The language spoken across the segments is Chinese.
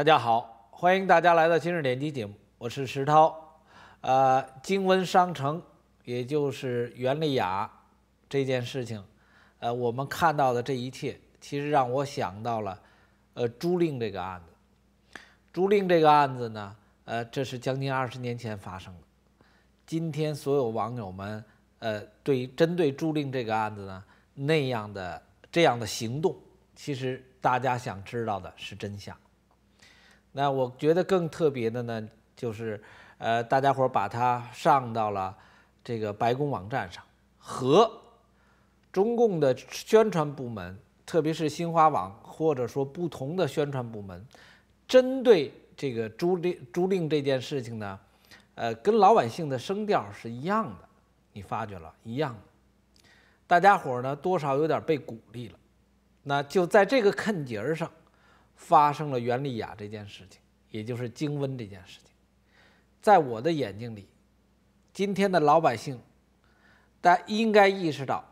大家好，欢迎大家来到今日点击节目，我是石涛。呃，京文商城，也就是袁丽雅这件事情，呃，我们看到的这一切，其实让我想到了，呃，朱令这个案子。朱令这个案子呢，呃，这是将近二十年前发生的。今天所有网友们，呃，对针对朱令这个案子呢那样的这样的行动，其实大家想知道的是真相。那我觉得更特别的呢，就是，呃，大家伙儿把它上到了这个白宫网站上，和中共的宣传部门，特别是新华网或者说不同的宣传部门，针对这个租赁租赁这件事情呢，呃，跟老百姓的声调是一样的，你发觉了一样，大家伙儿呢多少有点被鼓励了，那就在这个坎节儿上。发生了袁丽雅这件事情，也就是经温这件事情，在我的眼睛里，今天的老百姓，大家应该意识到，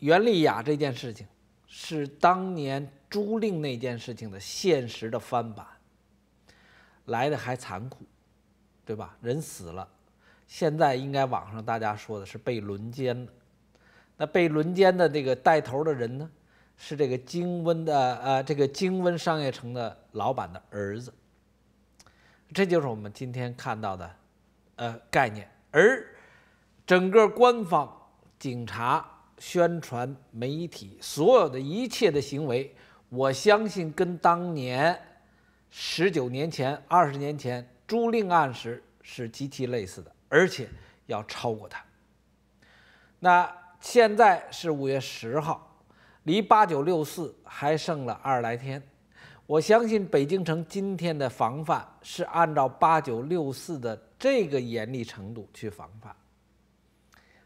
袁丽雅这件事情是当年朱令那件事情的现实的翻版，来的还残酷，对吧？人死了，现在应该网上大家说的是被轮奸了，那被轮奸的这个带头的人呢？是这个京温的呃，这个京温商业城的老板的儿子。这就是我们今天看到的，呃，概念。而整个官方、警察、宣传、媒体，所有的一切的行为，我相信跟当年十九年前、二十年前朱令案时是极其类似的，而且要超过它。那现在是五月十号。离八九六四还剩了二十来天，我相信北京城今天的防范是按照八九六四的这个严厉程度去防范。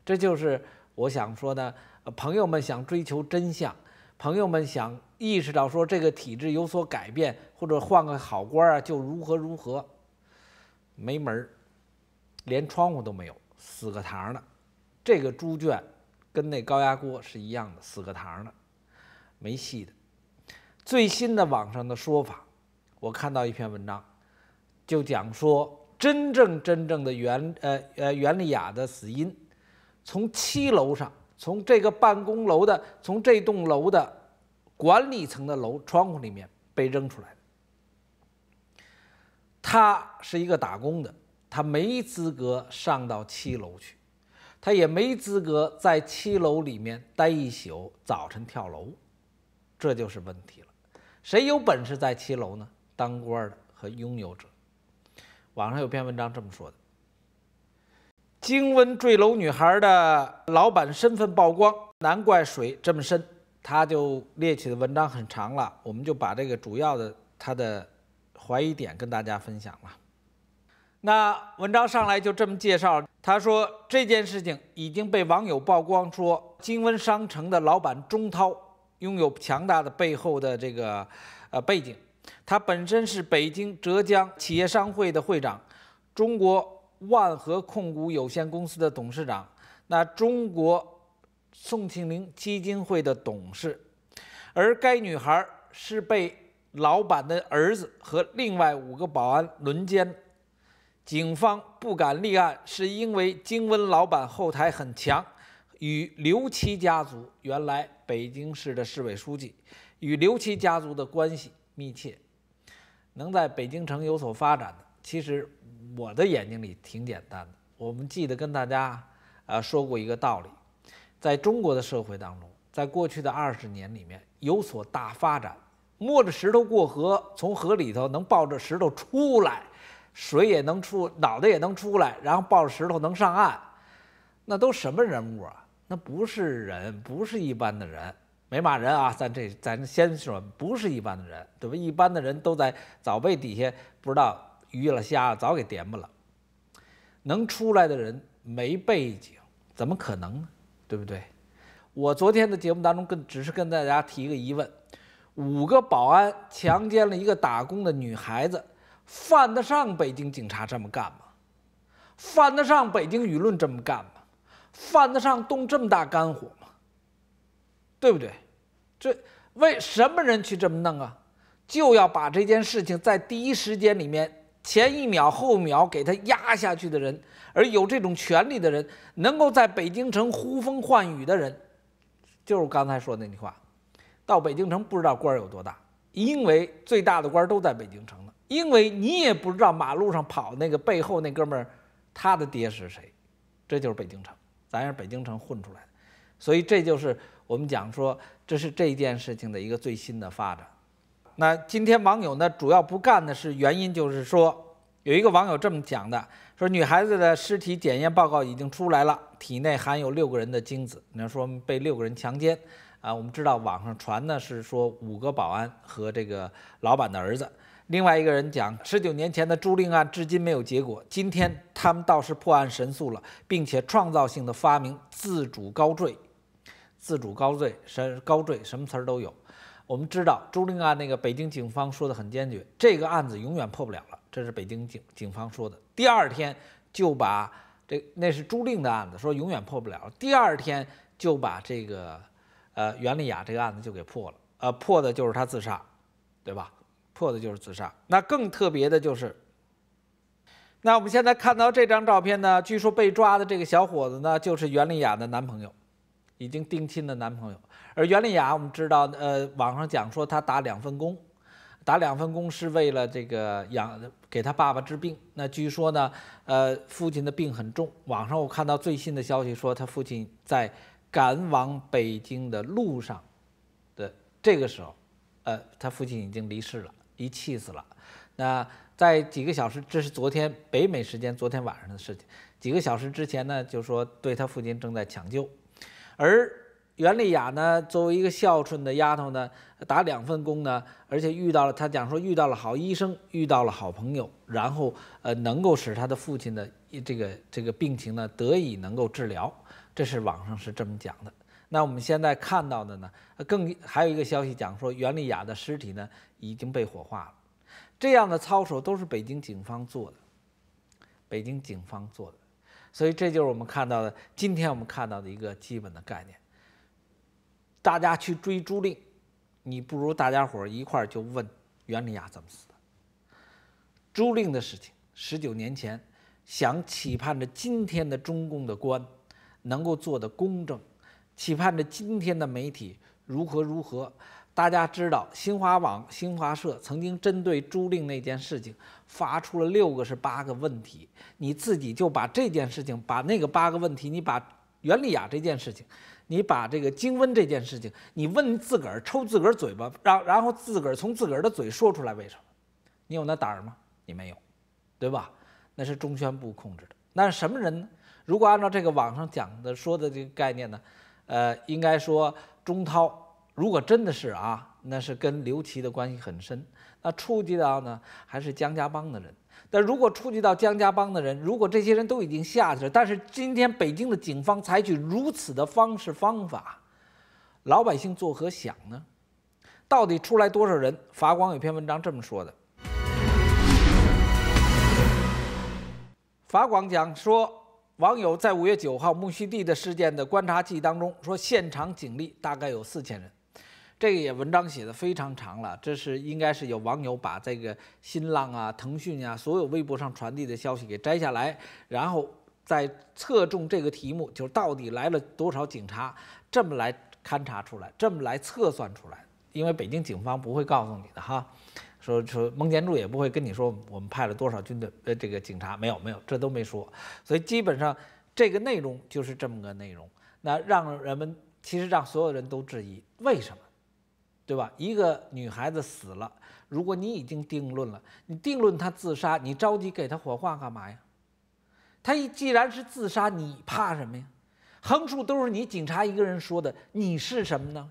这就是我想说的，朋友们想追求真相，朋友们想意识到说这个体制有所改变，或者换个好官儿啊，就如何如何，没门儿，连窗户都没有，死个堂儿的，这个猪圈跟那高压锅是一样的，死个堂儿的。没戏的。最新的网上的说法，我看到一篇文章，就讲说，真正真正的袁呃呃袁丽雅的死因，从七楼上，从这个办公楼的从这栋楼的管理层的楼窗户里面被扔出来的。他是一个打工的，他没资格上到七楼去，他也没资格在七楼里面待一宿，早晨跳楼。这就是问题了，谁有本事在七楼呢？当官的和拥有者。网上有篇文章这么说的：京温坠楼女孩的老板身份曝光，难怪水这么深。他就列举的文章很长了，我们就把这个主要的他的怀疑点跟大家分享了。那文章上来就这么介绍，他说这件事情已经被网友曝光，说金温商城的老板钟涛。拥有强大的背后的这个呃背景，他本身是北京浙江企业商会的会长，中国万和控股有限公司的董事长，那中国宋庆龄基金会的董事。而该女孩是被老板的儿子和另外五个保安轮奸，警方不敢立案，是因为金温老板后台很强。与刘奇家族原来北京市的市委书记，与刘奇家族的关系密切，能在北京城有所发展的，其实我的眼睛里挺简单的。我们记得跟大家啊说过一个道理，在中国的社会当中，在过去的二十年里面有所大发展，摸着石头过河，从河里头能抱着石头出来，水也能出，脑袋也能出来，然后抱着石头能上岸，那都什么人物啊？那不是人，不是一般的人，没骂人啊，咱这咱先说，不是一般的人，对吧？一般的人都在早被底下不知道鱼了虾了，早给点拨了，能出来的人没背景，怎么可能呢？对不对？我昨天的节目当中跟只是跟大家提一个疑问：五个保安强奸了一个打工的女孩子，犯得上北京警察这么干吗？犯得上北京舆论这么干吗？犯得上动这么大肝火吗？对不对？这为什么人去这么弄啊？就要把这件事情在第一时间里面，前一秒后一秒给他压下去的人，而有这种权利的人，能够在北京城呼风唤雨的人，就是刚才说那句话，到北京城不知道官儿有多大，因为最大的官都在北京城呢。因为你也不知道马路上跑那个背后那哥们儿他的爹是谁，这就是北京城。咱是北京城混出来的，所以这就是我们讲说，这是这件事情的一个最新的发展。那今天网友呢，主要不干的是原因就是说，有一个网友这么讲的，说女孩子的尸体检验报告已经出来了，体内含有六个人的精子，那说被六个人强奸啊。我们知道网上传呢是说五个保安和这个老板的儿子。另外一个人讲，十九年前的朱令案至今没有结果。今天他们倒是破案神速了，并且创造性的发明“自主高坠”，“自主高坠”什高坠什么词儿都有。我们知道朱令案那个北京警方说的很坚决，这个案子永远破不了了，这是北京警警方说的。第二天就把这那是朱令的案子，说永远破不了。第二天就把这个呃袁丽雅这个案子就给破了，呃破的就是她自杀，对吧？破的就是自杀，那更特别的就是，那我们现在看到这张照片呢，据说被抓的这个小伙子呢，就是袁丽雅的男朋友，已经定亲的男朋友。而袁丽雅，我们知道，呃，网上讲说她打两份工，打两份工是为了这个养给她爸爸治病。那据说呢，呃，父亲的病很重。网上我看到最新的消息说，他父亲在赶往北京的路上的这个时候，呃，他父亲已经离世了。一气死了，那在几个小时，这是昨天北美时间昨天晚上的事情。几个小时之前呢，就说对他父亲正在抢救，而袁丽雅呢，作为一个孝顺的丫头呢，打两份工呢，而且遇到了，她讲说遇到了好医生，遇到了好朋友，然后呃，能够使她的父亲的这个这个病情呢得以能够治疗，这是网上是这么讲的。那我们现在看到的呢，更还有一个消息讲说袁丽雅的尸体呢已经被火化了，这样的操守都是北京警方做的，北京警方做的，所以这就是我们看到的今天我们看到的一个基本的概念。大家去追朱令，你不如大家伙儿一块儿就问袁丽雅怎么死的。朱令的事情，十九年前，想期盼着今天的中共的官能够做的公正。期盼着今天的媒体如何如何，大家知道新华网、新华社曾经针对朱令那件事情发出了六个是八个问题。你自己就把这件事情，把那个八个问题，你把袁丽雅这件事情，你把这个经温这件事情，你问自个儿抽自个儿嘴巴，然然后自个儿从自个儿的嘴说出来为什么？你有那胆儿吗？你没有，对吧？那是中宣部控制的，那是什么人呢？如果按照这个网上讲的说的这个概念呢？呃，应该说，钟涛如果真的是啊，那是跟刘琦的关系很深，那触及到呢还是江家帮的人。但如果触及到江家帮的人，如果这些人都已经下去了，但是今天北京的警方采取如此的方式方法，老百姓作何想呢？到底出来多少人？法广有篇文章这么说的，法广讲说。网友在五月九号墓须地的事件的观察记当中说，现场警力大概有四千人，这个也文章写的非常长了。这是应该是有网友把这个新浪啊、腾讯啊所有微博上传递的消息给摘下来，然后再侧重这个题目，就是到底来了多少警察，这么来勘察出来，这么来测算出来，因为北京警方不会告诉你的哈。说说孟建柱也不会跟你说我们派了多少军队，呃，这个警察没有没有，这都没说，所以基本上这个内容就是这么个内容。那让人们其实让所有人都质疑，为什么？对吧？一个女孩子死了，如果你已经定论了，你定论她自杀，你着急给她火化干嘛呀？她一既然是自杀，你怕什么呀？横竖都是你警察一个人说的，你是什么呢？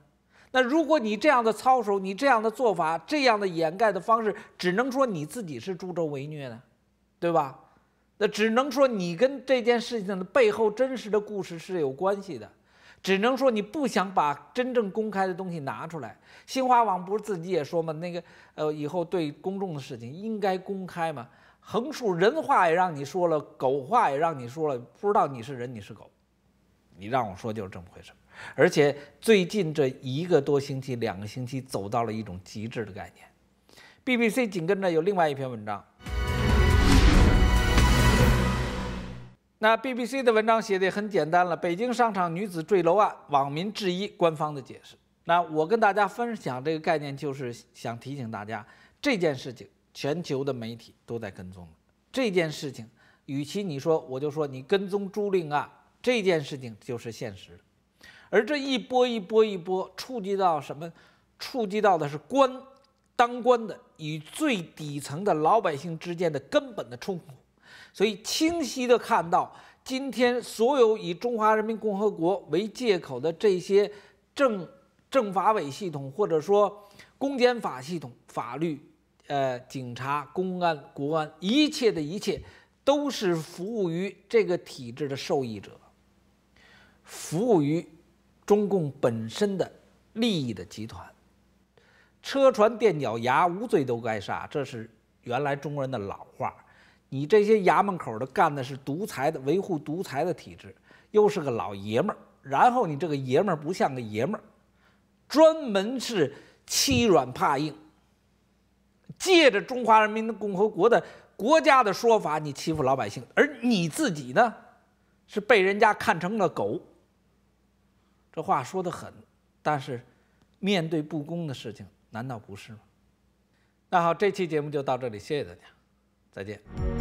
那如果你这样的操守，你这样的做法，这样的掩盖的方式，只能说你自己是助纣为虐呢，对吧？那只能说你跟这件事情的背后真实的故事是有关系的，只能说你不想把真正公开的东西拿出来。新华网不是自己也说吗？那个呃，以后对公众的事情应该公开嘛？横竖人话也让你说了，狗话也让你说了，不知道你是人你是狗，你让我说就是这么回事。而且最近这一个多星期、两个星期，走到了一种极致的概念。BBC 紧跟着有另外一篇文章。那 BBC 的文章写的很简单了：北京商场女子坠楼案，网民质疑官方的解释。那我跟大家分享这个概念，就是想提醒大家，这件事情全球的媒体都在跟踪。这件事情，与其你说，我就说你跟踪朱令案，这件事情就是现实。而这一波一波一波，触及到什么？触及到的是官、当官的与最底层的老百姓之间的根本的冲突。所以，清晰的看到，今天所有以中华人民共和国为借口的这些政政法委系统，或者说公检法系统、法律、呃警察、公安、国安，一切的一切，都是服务于这个体制的受益者，服务于。中共本身的利益的集团，车船垫脚衙无罪都该杀，这是原来中国人的老话。你这些衙门口的干的是独裁的维护独裁的体制，又是个老爷们儿。然后你这个爷们儿不像个爷们儿，专门是欺软怕硬。借着中华人民共和国的国家的说法，你欺负老百姓，而你自己呢，是被人家看成了狗。这话说得很，但是，面对不公的事情，难道不是吗？那好，这期节目就到这里，谢谢大家，再见。